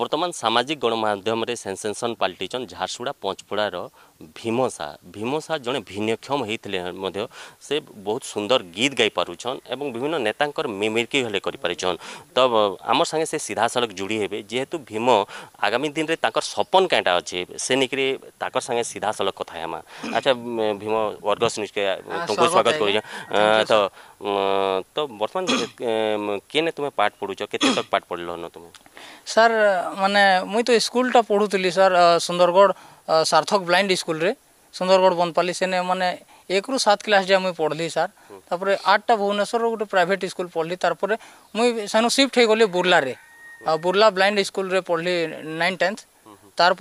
বর্তমান সামাজিক গণমাধ্যমে সেনসেসন পাল্টিছন ঝারসুড়া পঞ্চপড়ার ଭୀମ ସା ଭୀମ ସା ଜଣେ ଭିନ୍ନକ୍ଷମ ହେଇଥିଲେ ମଧ୍ୟ ସେ ବହୁତ ସୁନ୍ଦର ଗୀତ ଗାଇପାରୁଛନ୍ ଏବଂ ବିଭିନ୍ନ ନେତାଙ୍କର ମିମିକ୍ରି ହେଲେ କରିପାରିଛନ୍ ତ ଆମ ସାଙ୍ଗେ ସେ ସିଧାସଳଖ ଯୋଡ଼ି ହେବେ ଯେହେତୁ ଭୀମ ଆଗାମୀ ଦିନରେ ତାଙ୍କର ସପନ କାଇଁଟା ଅଛି ସେ ନେଇକିରି ତାଙ୍କର ସାଙ୍ଗେ ସିଧାସଳଖ କଥା ହେମା ଆଚ୍ଛା ଭୀମ ବର୍ଗସ ନ୍ୟୁଜ୍କେ ତୁମକୁ ସ୍ୱାଗତ କରୁଛେ ତ ତ ବର୍ତ୍ତମାନ କେନେ ତୁମେ ପାଠ ପଢ଼ୁଛ କେତେ ତକ ପାଠ ପଢ଼ିଲନ ତୁମେ ସାର୍ ମାନେ ମୁଇଁ ତ ସ୍କୁଲଟା ପଢ଼ୁଥିଲି ସାର୍ ସୁନ୍ଦରଗଡ଼ सार्थक ब्लैंड स्कूल सुंदरगढ़ बनपाली सेने मैंने एक रु सात क्लास जाए मुझे पढ़ली सार हम्म। तापर आठटा भुवनेश्वर गोटे प्राइट स्कूल पढ़ली तार मुई से सिफ्ट हो गली बुर्लें बुर्ला ब्लैंड स्कूल पढ़ली नाइन टेन्थ तार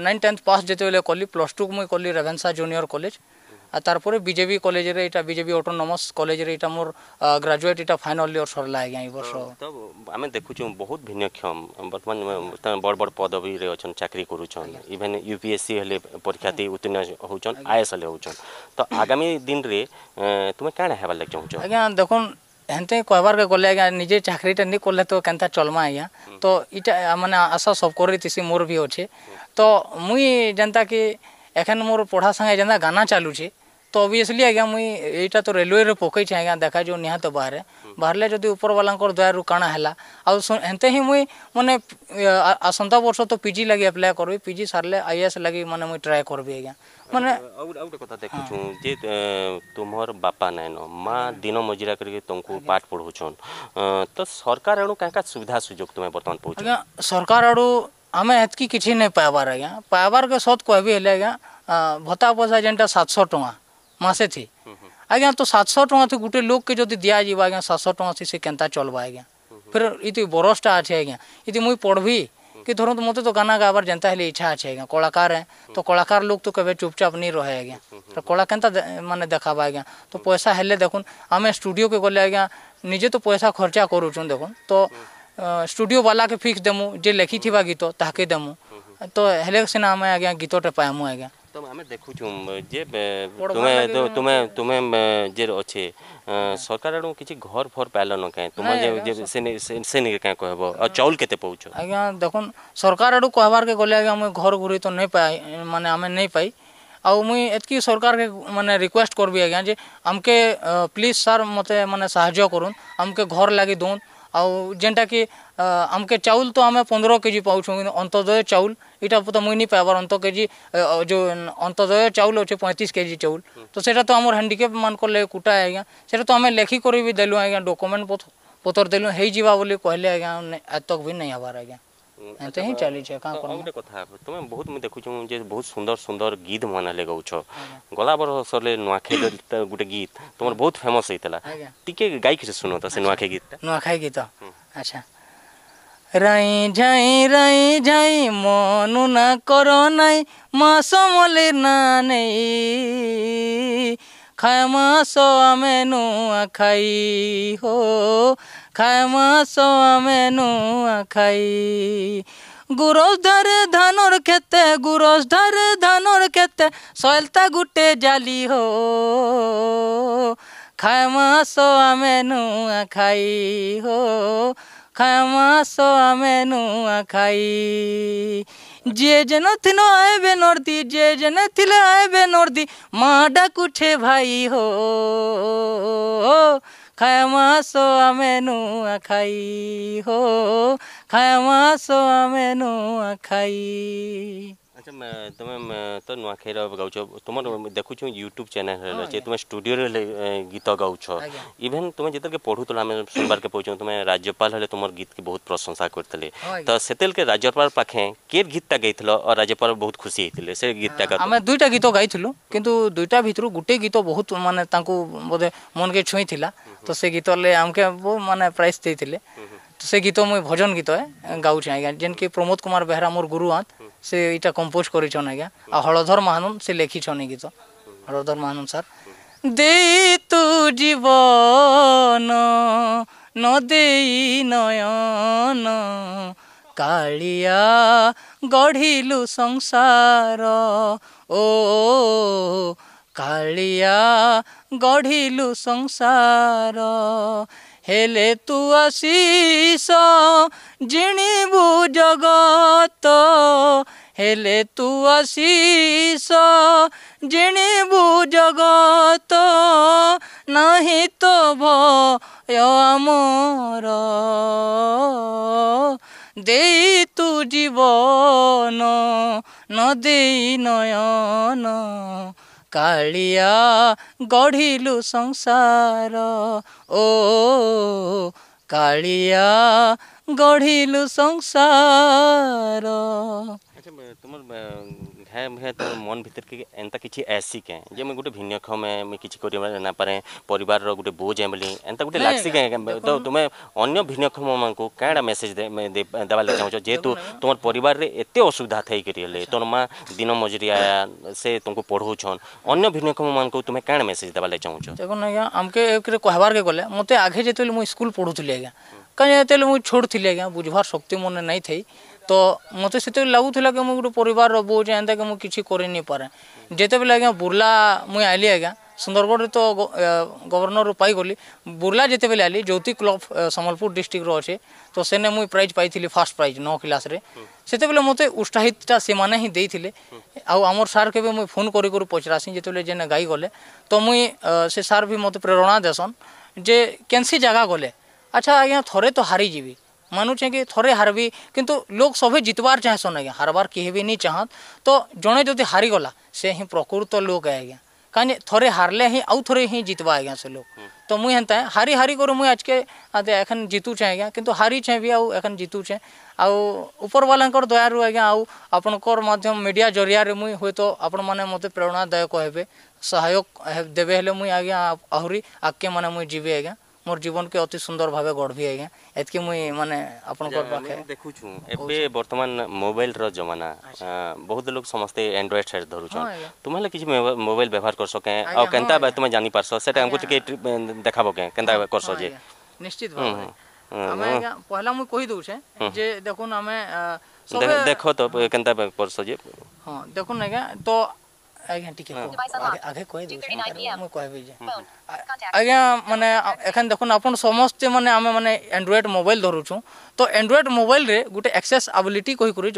नाइन टेन्थ पास जिते कली प्लस टू मुझ कली रेभेन्सा जूनियर कलेज তারপরে ବିଜେପି କଲେଜରେ ଏଇଟା ବିଜେପି ଅଟୋନମସ୍ କଲେଜରେ ଏଇଟା ମୋର ଗ୍ରାଜୁଏଟ୍ ଏଇଟା ଫାଇନାଲ୍ ଇୟର୍ ସରିଲା ଆଜ୍ଞା ଏଇ ବର୍ଷ ତ ଆମେ ଦେଖୁଛୁ ବହୁତ ଭିନ୍ନକ୍ଷମ ବର୍ତ୍ତମାନ ବଡ଼ ବଡ଼ ପଦବୀରେ ଅଛନ୍ ଚାକିରି କରୁଛନ୍ even U P S C ହେଲେ ପରୀକ୍ଷା ଦେଇ ଉତ୍ତୀର୍ଣ୍ଣ ହେଉଛନ୍ ଆଇ ଏସ୍ ଏଲ୍ ହେଉଛନ୍ ତ ଆଗାମୀ ଦିନରେ ତୁମେ କାଣା ହେବାର୍ ଲାଗି ଚାହୁଁଛ ଆଜ୍ଞା ଦେଖୁନ୍ ହେନ୍ତେ କହେବାର୍କେ ଗଲେ ଆଜ୍ଞା ନିଜେ ଚାକିରିଟା ନି କଲେ ତ କେନ୍ତା ଚଲ୍ମା ଆଜ୍ଞା ତ ଇଟା ମାନେ ଆଶା ସବ୍ କରିଥିସି ମୋର ବି ଅଛେ ତ ମୁଇଁ ଯେନ୍ତାକି ଏଖେନ୍ ମୋର ପଢ଼ା ସାଙ୍ଗେ ଯେନ୍ତା ଗାନା ଚାଲୁଛେ तो अभीअसली आज मुई यहाँ तो रेलवे रे पकई छे आज देखा जो निहत तो बाहर बाहर जदि ऊपरवाला दयारू कण है आते ही मुई मैंने आसंता वर्ष तो पिजी लगे एप्लाय करी पिजी सारे आई एस लगे मैंने मुझे ट्राए करी आज्ञा मैंने क्या देखु तुम बापा नाइन माँ दिन मजुरा कर तो सरकार आड़ क्या सुविधा सुजोग तुम्हें बर्तमान पाच आज सरकार आड़ आम एतक नहीं पाइबार आज्ञा पाइबार के सत् कह भत्ता पैसा जेनटा सात शौ टाँह मसे थी आज्ञा तो सात शह टाँह थी गोटे लोक के जो दिजाव आज्ञा सात शह टाँह से कैंता चलवा आज्ञा हम्म, हम्म। फिर इति बरसटा अच्छे आज्ञा इति मुई पढ़वी हम्म। कि धरत तो मत तो गाना गाबार जनता हेली इच्छा अच्छे आज्ञा कलाकार है तो कलाकार लोक तो कभी चुपचाप नहीं रहे आज्ञा तो कला के मानते देखा आज्ञा तो पैसा हेले देखुन आम स्टूडियो के गले आज्ञा निजे तो पैसा खर्चा करुचुन देखुन तो स्टूडियो वाला के फिक्स देमु जे लिखी थी गीत ताके देमु तो हेले सिना आम आज्ञा गीतटे पायमु आज्ञा तो आम देखु जे तुम्हें तुम्हें तुम्हें जे अच्छे सरकार आड़ कि घर फर पाल न कहीं तुम से कहीं कह चौल के देख सरकार आड़ कहबार के गले आज घर घूरी तो नहीं पाए मान आम नहीं पाई आउ मुई एत सरकार के मैंने रिक्वेस्ट करबी आज्ञा जे आमके प्लीज सर मत मैंने साय कर घर लगे दूँ आउ जेनटा कि आमके चाउल तो आम पंद्रह के जी पाऊँ अंतोदय चाउल इटा तो मुई नहीं पाइबार अंत के जी जो अंतोदय चाउल अच्छे पैंतीस के जी चाउल तो सेटा तो आम हांडिकेप मानक लगे कूटा आज्ञा सेटा तो आम लेखिक भी देलु आज्ञा डकुमेंट पतर देलु हो बोली कहले आज्ञा एतक भी नहीं हबार आज्ञा ଏମିତି ହିଁ ଚାଲିଛି କାଁ କ'ଣ ଗୋଟେ କଥା ତମେ ବହୁତ ମୁଇଁ ଦେଖୁଛୁ ଯେ ବହୁତ ସୁନ୍ଦର ସୁନ୍ଦର ଗୀତ ମାନେ ଗାଉଛ ଗଲା ବର୍ଷରେ ନୂଆଖାଇ ଗୋଟେ ଗୀତ ତମର ବହୁତ ଫେମସ୍ ହେଇଥିଲା ଟିକେ ଗାଇକି ଶୁଣ ତ ସେ ନୂଆଖାଇ ଗୀତ ନୂଆଖାଇ ଗୀତ ଆଚ୍ଛା রাই ঝাই রাই ঝাই মনু না কর নাই মাস মলে না নেই খায় মাস আমে নুয়া খাই হো খায়মাসো আমেনু আখাই গুরস ধরে ধানর খেতে গুরস ধরে ধানর খেতে সয়লতা গুটে জালি হো খায়মাসো আমেনু আখাই হো খায়মাসো আমেনু আখাই যে যেন থিন আইবে নর্দি যে যেন থিলে আইবে নর্দি মা ডাকুছে ভাই হো かやまそあめのあかいほかやまそあめのあかい તમે તમે તો નુઆખેર ગાઉ છો તમારો ଦେଖୁଛୁ ୟୁଟ୍ୟୁବ୍ ଚ୍ୟାନେଲ୍ ଅଛି ତୁମେ ଷ୍ଟୁଡ଼ିଓରେ ଗୀତ ଗାଉଛ ଇଭେନ୍ ତୁମେ ଯେତେବେଳେ ପଢ଼ୁଥିଲ ଆମେ ଶୁଣିବାର୍କେ ପାଉଛୁ ତୁମେ ରାଜ୍ୟପାଳ ହେଲେ ତୁମର ଗୀତକେ ବହୁତ ପ୍ରଶଂସା କରିଥିଲେ ତ ସେତେବେଳକେ ରାଜ୍ୟପାଳ ପାଖେ କେ ଗୀତଟା ଗାଇଥିଲ ଆଉ ରାଜ୍ୟପାଳ ବହୁତ ଖୁସି ହେଇଥିଲେ ସେ ଗୀତଟା ଆମେ ଦୁଇଟା ଗୀତ ଗାଇଥିଲୁ କିନ୍ତୁ ଦୁଇଟା ଭିତରୁ ଗୋଟେ ଗୀତ ବହୁତ ମାନେ ତାଙ୍କୁ ବୋଧେ ମନକେ ଛୁଇଁଥିଲା ତ ସେ ଗୀତରେ ଆମକେ ମାନେ ପ୍ରାଇଜ୍ ଦେଇଥିଲେ ସେ ଗୀତ ମୁଇଁ ଭଜନ ଗୀତ ଗାଉଛେ ଆଜ୍ଞା ଯେନ୍କି ପ୍ରମୋଦ କୁମାର ବେହେରା ମୋର ଗୁରୁ ଆନ୍ତ ସେ ଏଇଟା କମ୍ପୋଜ୍ କରିଛନ୍ ଆଜ୍ଞା ଆଉ ହଳଧର ମହାନନ୍ ସେ ଲେଖିଛନ୍ ଗୀତ ହଳଧର ମହାନନ୍ ସାର୍ ଦେଇ ତୁ ଜୀବ ନ ଦେଇ ନୟନ କାଳିଆ ଗଢ଼ିଲୁ ସଂସାର ଓ କାଳିଆ ଗଢ଼ିଲୁ ସଂସାର ହେଲେ ତୁ ଆଶିଷ ଜିଣିବୁ ଜଗତ ହେଲେ ତୁ ଆଶିଷ ଜିଣିବୁ ଜଗତ ନାହିଁ ତ ଭୟମର ଦେଇ ତୁ ଜୀବନ ନଦୀ ନୟନ କାଳିଆ ଗଢ଼ିଲୁ ସଂସାର ଓ କାଳିଆ ଗଢ଼ିଲୁ ସଂସାର ତୁମର ମ୍ୟାଡ଼ାମ୍ ମନ୍ ଭିତରକେ ଏନ୍ତା କିଛି ଆସି କେଁ ଯେ ମୁଇଁ ଗୋଟେ ଭିନ୍ନକ୍ଷମେ ମୁଇଁ କିଛି କରି ନାପାରେ ପରିବାରର ଗୋଟେ ବୋଝ ବୋଲି ଏନ୍ତା ଗୋଟେ ଲାଗ୍ସି କେଁ ତ ତୁମେ ଅନ୍ୟ ଭିନ୍ନକ୍ଷମମାନଙ୍କୁ କାଁଟା ମେସେଜ୍ ଦେବାର୍ ଲାଗି ଚାହୁଁଛ ଯେହେତୁ ତୁମର ପରିବାରରେ ଏତେ ଅସୁବିଧା ଥାଇକରି ହେଲେ ତୋର ମା ଦିନ ମଜୁରିଆ ସେ ତୁମକୁ ପଢ଼ଉଛନ୍ ଅନ୍ୟ ଭିନ୍ନକ୍ଷମମାନଙ୍କୁ ତୁମେ କାଣା ମେସେଜ୍ ଦେବାର୍ ଲାଗି ଚାହୁଁଛ ଦେଖୁନ୍ ଆଜ୍ଞା ଆମକେ କହିବାର୍କେ ଗଲେ ମୋତେ ଆଗେ ଯେତେବେଳେ ମୁଁ ସ୍କୁଲ୍ ପଢ଼ୁଥିଲି ଆଜ୍ଞା କାହିଁ ଯେତେବେଳେ ମୁଇଁ ଛୋଟ ଥିଲି ଆଜ୍ଞା ବୁଝବାର୍ ଶକ୍ତି ମନେ ନାଇଁ ଥାଇ ତ ମୋତେ ସେତେବେଳେ ଲାଗୁଥିଲା କି ମୁଁ ଗୋଟେ ପରିବାରର ବୋଉ ଯେ ଏନ୍ତାକି ମୁଁ କିଛି କରିନିପାରେ ଯେତେବେଳେ ଆଜ୍ଞା ବୁର୍ଲା ମୁଇଁ ଆଇଲି ଆଜ୍ଞା ସୁନ୍ଦରଗଡ଼ରେ ତ ଗଭର୍ଣ୍ଣର ପାଇଗଲି ବୁର୍ଲା ଯେତେବେଳେ ଆଇଲି ଜ୍ୟୋତି କ୍ଲବ୍ ସମ୍ବଲପୁର ଡିଷ୍ଟ୍ରିକ୍ଟର ଅଛେ ତ ସେନେ ମୁଇଁ ପ୍ରାଇଜ୍ ପାଇଥିଲି ଫାର୍ଷ୍ଟ ପ୍ରାଇଜ୍ ନଅ କ୍ଲାସ୍ରେ ସେତେବେଳେ ମୋତେ ଉତ୍ସାହିତଟା ସେମାନେ ହିଁ ଦେଇଥିଲେ ଆଉ ଆମର ସାର୍ କେବେ ମୁଇଁ ଫୋନ୍ କରି କରି ପଚରାସି ଯେତେବେଳେ ଯେନେ ଗାଇଗଲେ ତ ମୁଇଁ ସେ ସାର୍ ବି ମୋତେ ପ୍ରେରଣା ଦେସନ୍ ଯେ କେନ୍ସି ଜାଗା ଗଲେ अच्छा आज्ञा थोड़े तो हारी जीवी मानुचे कि थोड़े हारबी किंतु लोग सभी जितवार चाहे सोन आज्ञा हारबार किए भी नहीं चाहत तो जड़े जदि हारीगला से ही प्रकृत तो लोक है आज्ञा कहीं थोड़े हारले ही आउ थोड़े ही जितवा आज्ञा से लोग हम्म। तो मुई हेनता हारी हारी कर मुई आज के एखन जीतुचे आज्ञा कितु हारी छे भी आउ एखन जीतुचे आउ ऊपर वाला दया आज्ञा आउ आपणकर मीडिया जरिया मुई हूँ तो आपण मैंने मत प्रेरणादायक हे सहायक देवे मुई आज्ञा आहरी आगे मैंने मुई जीवी आज्ञा ମୋର ଜୀବନକୁ ଅତି ସୁନ୍ଦର ଭାବେ ଗଢ଼ବି ଆଜ୍ଞା ଏତିକି ମୁଇଁ ମାନେ ଆପଣଙ୍କର ପାଖେ ଦେଖୁଛୁ ଏବେ ବର୍ତ୍ତମାନ ମୋବାଇଲର ଜମାନା ବହୁତ ଲୋକ ସମସ୍ତେ ଆଣ୍ଡ୍ରଏଡ ସେଟ୍ ଧରୁଛନ୍ ତୁମେ ହେଲେ କିଛି ମୋବାଇଲ ବ୍ୟବହାର କରସ କେଁ ଆଉ କେନ୍ତା ତୁମେ ଜାଣିପାରସ ସେଟା ଆମକୁ ଟିକେ ଦେଖାବ କେଁ କେନ୍ତା କରସ ଯେ ନିଶ୍ଚିତ ଭାବେ ଆମେ ଆଜ୍ଞା ପହିଲା ମୁଇଁ କହିଦେଉଛେ ଯେ ଦେଖୁନ୍ ଆମେ ଦେଖ ତ କେନ୍ତା କରସ ଯେ ହଁ ଦେଖୁନ୍ ଆଜ୍ଞା ତ ଆଜ୍ଞା ଟିକେ ଆଗେ କହିଦେଉଛି କହିବି ଯେ ଆଜ୍ଞା ମାନେ ଏଖାନ ଦେଖୁନ୍ ଆପଣ ସମସ୍ତେ ମାନେ ଆମେ ମାନେ ଆଣ୍ଡ୍ରଏଡ଼୍ ମୋବାଇଲ୍ ଧରୁଛୁ ତ ଆଣ୍ଡ୍ରଏଡ଼୍ ମୋବାଇଲ୍ରେ ଗୋଟେ ଆକ୍ସେସଆବିଲିଟି କହିକରି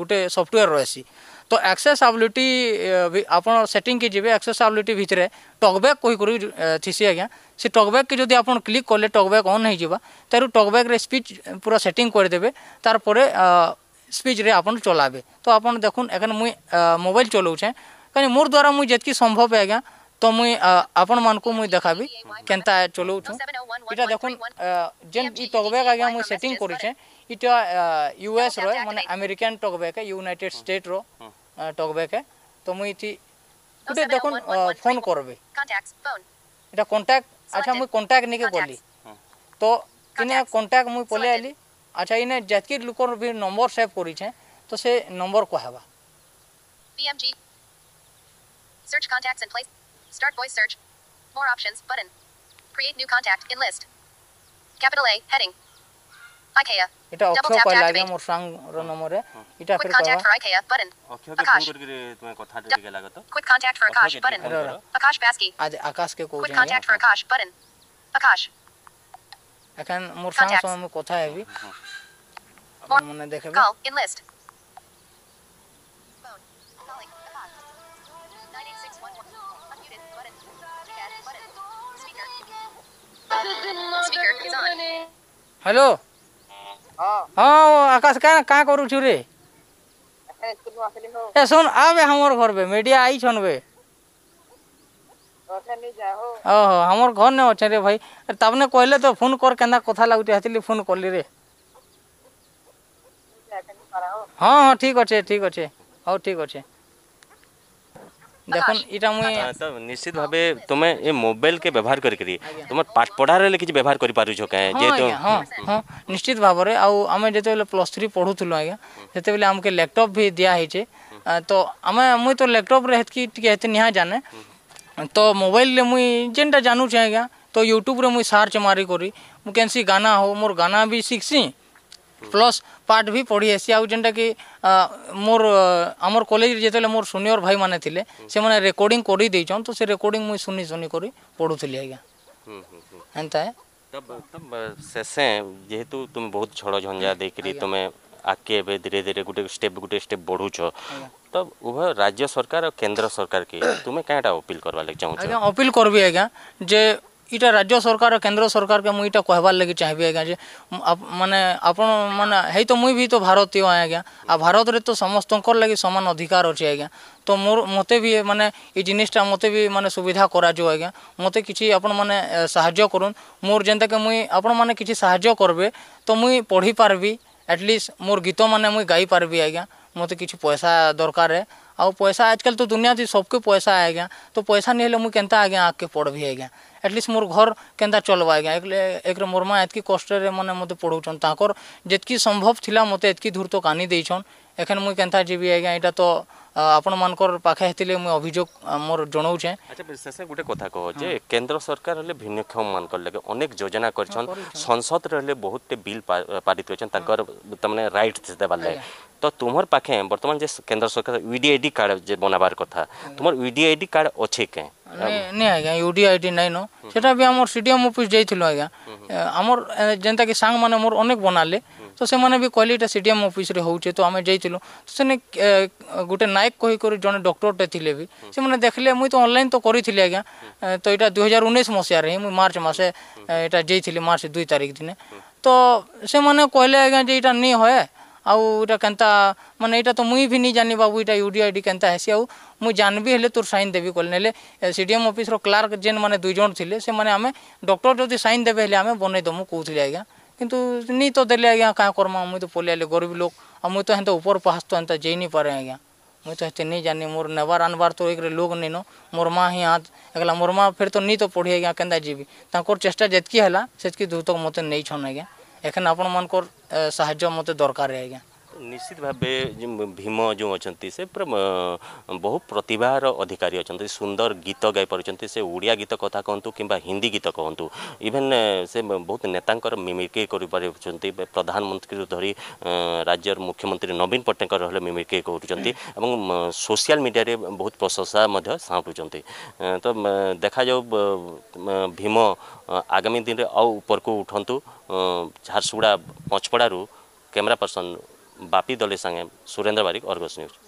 ଗୋଟେ ସଫ୍ଟୱେର୍ ରହିସି ତ ଆକ୍ସେସଆବିଲିଟି ଆପଣ ସେଟିଂକେ ଯିବେ ଆକ୍ସେସଆବିଲିଟି ଭିତରେ ଟକ୍ବ୍ୟାକ୍ କହିକରି ଥିସି ଆଜ୍ଞା ସେ ଟକ୍ବ୍ୟାକ୍କେ ଯଦି ଆପଣ କ୍ଲିକ୍ କଲେ ଟକ୍ବ୍ୟାକ୍ ଅନ୍ ହେଇଯିବା ତାରୁ ଟକ୍ବ୍ୟାକ୍ରେ ସ୍ପିଚ୍ ପୁରା ସେଟିଂ କରିଦେବେ ତାର୍ ପରେ स्पीच रे आपन चलाबे तो आपन देखुन एखन मुई मोबाइल चलाउछे କାହିଁକି ମୋର ଦ୍ୱାରା ମୁଇଁ ଯେତିକି ସମ୍ଭବ ଆଜ୍ଞା ତ ମୁଇଁ ଆପଣମାନଙ୍କୁ ମୁଇଁ ଦେଖାବି କେନ୍ତା ଚଲଉଛୁ ଇଟା ଦେଖୁନ୍ ଯେନ୍ ଇ ଟକବ୍ୟାକ୍ ଆଜ୍ଞା ମୁଇଁ ସେଟିଂ କରିଛେଁ ଇଟା ୟୁଏସ୍ର ମାନେ ଆମେରିକାନ୍ ଟକବ୍ୟାକ୍ ୟୁନାଇଟେଡ୍ ଷ୍ଟେଟ୍ର ଟକବ୍ୟାକ୍ ତ ମୁଇଁ ଇଠି ଗୁଟେ ଦେଖୁନ୍ ଫୋନ୍ କରବେ এটা কন্ট্যাক্ট আচ্ছা মুই কন্ট্যাক্ট নিকে গলি তো কিনে কন্ট্যাক্ট মুই পলে আইলি আচ্ছা ইনে যেতকি লোকর ভি নম্বর সেভ করিছে তো সে নম্বর কহাবা Search contacts and place. Start voice search. More options button. Create new contact in list. Capital A heading. IKEA. এটা অক্ষয় কয় লাগে মোর সাংর নম্বরে এটা ফের কয় Quick contact for Akash button. Akash Baski. আজ আকাশ কে কো Quick contact for Akash button. Akash. এখন মোর সাংর সময় কথা হেবি। মনে দেখাবে। Call in list. Speaker is on. Hello हाँ आकाश का का करू छु रे ए सुन आबे हमर घर बे मीडिया आई छन बे ओहो हमर घर ने अछे रे भाई तबने कहले तो फोन कर केना कथा लागुते हतिली फोन करली रे हाँ हाँ ठीक अच्छे ठीक अच्छे हाउ ठीक अच्छे देखन इटा मुई तो निश्चित भाबे तुमे ए मोबाइल के व्यवहार कर करी तुम पाठ पढा रे लेकि व्यवहार करि पारु छो काए जे तो हां हां निश्चित भाब रे आ हमें जते बेले प्लस 3 पढुथुलो आ गया जते बेले हमके लैपटॉप भी दिया हिचे तो हमें मुई तो लैपटॉप रे हत की टिके हते निहा जाने तो मोबाइल ले मुई जेंटा जानु छ आ तो यूट्यूब रे मुई सर्च मारी करी मु केनसी गाना हो मोर गाना भी सिखसी प्लस पार्ट भी पढ़ी आसी आउ जेनटा कि मोर आम कलेज जिते मोर सिनियर भाई मैंने थे हम्म। से मैंने रेकर्डिंग कर तो से रेकर्डिंग मुझे सुनी सुनी कर पढ़ुली आज्ञा एंता है शेषे जेहेतु तुम बहुत छड़ झंझा देकर तुम आगे धीरे धीरे गोटे स्टेप गोटे स्टेप बढ़ुच तो उभय राज्य सरकार और केन्द्र सरकार के तुम्हें क्या अपिल करवा चाहिए अपिल करी आज्ञा जे इटा राज्य सरकार और केंद्र सरकार के मुझे कहबार लगी चाहे आज्ञा जे मानने आप मान है तो मुई भी तो भारतीय आज्ञा आ भारत रे तो समस्त लगी सामान अधिकार अच्छे आज्ञा तो मोर मत भी मानने ये जिनिसा मत भी मानने सुविधा आज्ञा मत कि आपण मैंने कर मोर जेनता के मुई आपण मैंने किसी साय करें तो मुई पढ़ी पार्बी एटलिस्ट मोर गीत मैंने मुझ गई पार्बी आज्ञा मत कि पैसा दरकार है आउ पैसा आजकल तो दुनिया थी सबके पैसा आ गया तो पैसा नहीं मुझे केन्ता आ के पढ़ भी आज्ञा एटलिस्ट मोर घर के चलो आ एक मोर माँ एतक कष्ट मैंने मत पढ़ाऊन ताकर जितक संभव थी मत एतक दूर तो कानी देछन एखे मुई केन्ता जीवी आज्ञा यहाँ तो आपण मानक मुझे अभियोग मोर जनाऊे शेष गोटे कथा कह जे हाँ। केन्द्र सरकार हेल्ले भिन्नक्षम मान लगे अनेक योजना कर हाँ, संसद बहुत बिल पारित होते रईट देवार लगे ତୁମର ପାଖେ ବର୍ତ୍ତମାନ ଯେ କେନ୍ଦ୍ର ସରକାର ୟୁଡିଆଇଡି କାର୍ଡ଼ ଯେ ବନାବାର କଥା ତୁମର ୟୁଡିଆଇଡି କାର୍ଡ଼ ଅଛି କେଁ ନାଇଁ ଆଜ୍ଞା ୟୁଡିଆଇଡି ନାଇଁନ ସେଟା ବି ଆମର ସିଡିଏମ୍ ଅଫିସ୍ ଯାଇଥିଲୁ ଆଜ୍ଞା ଆମର ଯେନ୍ତାକି ସାଙ୍ଗମାନେ ମୋର ଅନେକ ବନାଲେ ତ ସେମାନେ ବି କହିଲେ ଏଇଟା ସିଡିଏମ୍ ଅଫିସ୍ରେ ହେଉଛେ ତ ଆମେ ଯାଇଥିଲୁ ସେନେ ଗୋଟେ ନାୟକ କହିକରି ଜଣେ ଡକ୍ଟରଟେ ଥିଲେ ବି ସେମାନେ ଦେଖିଲେ ମୁଇଁ ତ ଅନଲାଇନ୍ ତ କରିଥିଲି ଆଜ୍ଞା ତ ଏଇଟା ଦୁଇ ହଜାର ଉଣେଇଶ ମସିହାରେ ହିଁ ମୁଁ ମାର୍ଚ୍ଚ ମାସେ ଏଇଟା ଯାଇଥିଲି ମାର୍ଚ୍ଚ ଦୁଇ ତାରିଖ ଦିନେ ତ ସେମାନେ କହିଲେ ଆଜ୍ଞା ଯେ ଏଇଟା ନି ହଏ आउटा के मैंने यहाँ तो मुई भी नहीं जानी बाबू यहाँ यूडी आई डी के मुझ जानवी हेल्ले तोर सैन देवी कल ना सी डीएम अफिस क्लार्क जेन मैंने दुई जन थे से मैंने आम डक्टर जो सैन देवे आम कौन कौली आज्ञा कितु नहीं तो देने आज्ञा क्या करमा मुझ तो पलि गरीब लोक आ मुई तो हेन्त उपर पहास तो एंता जे नहीं पारे आज्ञा मुझे तो हेत नहीं जानी मोर नेबार आनबार तो एक लोक नहीं न मोर माँ ही हाथ एगला मोर माँ फिर तो नहीं तो पढ़ी आज्ञा के चेस्टा जितकी है से मत नहीं छन आज्ञा এখানে ଆପଣମାନଙ୍କର ସାହାଯ୍ୟ ମୋତେ ଦରକାର ଆଜ୍ଞା ନିଶ୍ଚିତ ଭାବେ ଭୀମ ଯେଉଁ ଅଛନ୍ତି ସେ ପୁରା ବହୁ ପ୍ରତିଭାର ଅଧିକାରୀ ଅଛନ୍ତି ସୁନ୍ଦର ଗୀତ ଗାଇପାରୁଛନ୍ତି ସେ ଓଡ଼ିଆ ଗୀତ କଥା କହନ୍ତୁ କିମ୍ବା ହିନ୍ଦୀ ଗୀତ କହନ୍ତୁ ଇଭେନ୍ ସେ ବହୁତ ନେତାଙ୍କର ମିମିକ୍ରି କରିପାରୁଛନ୍ତି ପ୍ରଧାନମନ୍ତ୍ରୀରୁ ଧରି ରାଜ୍ୟର ମୁଖ୍ୟମନ୍ତ୍ରୀ ନବୀନ ପଟ୍ଟନାୟକର ହେଲେ ମିମିକ୍ରି କରୁଛନ୍ତି ଏବଂ ସୋସିଆଲ ମିଡ଼ିଆରେ ବହୁତ ପ୍ରଶଂସା ମଧ୍ୟ ସାଉଁଟୁଛନ୍ତି ତ ଦେଖାଯାଉ ଭୀମ ଆଗାମୀ ଦିନରେ ଆଉ ଉପରକୁ ଉଠନ୍ତୁ ଝାରସୁଗୁଡ଼ା ପଞ୍ଚପଡ଼ାରୁ କ୍ୟାମେରା ପର୍ସନ बापी दलेसँग सुरेन्द्र बारिक अर्गस न्युज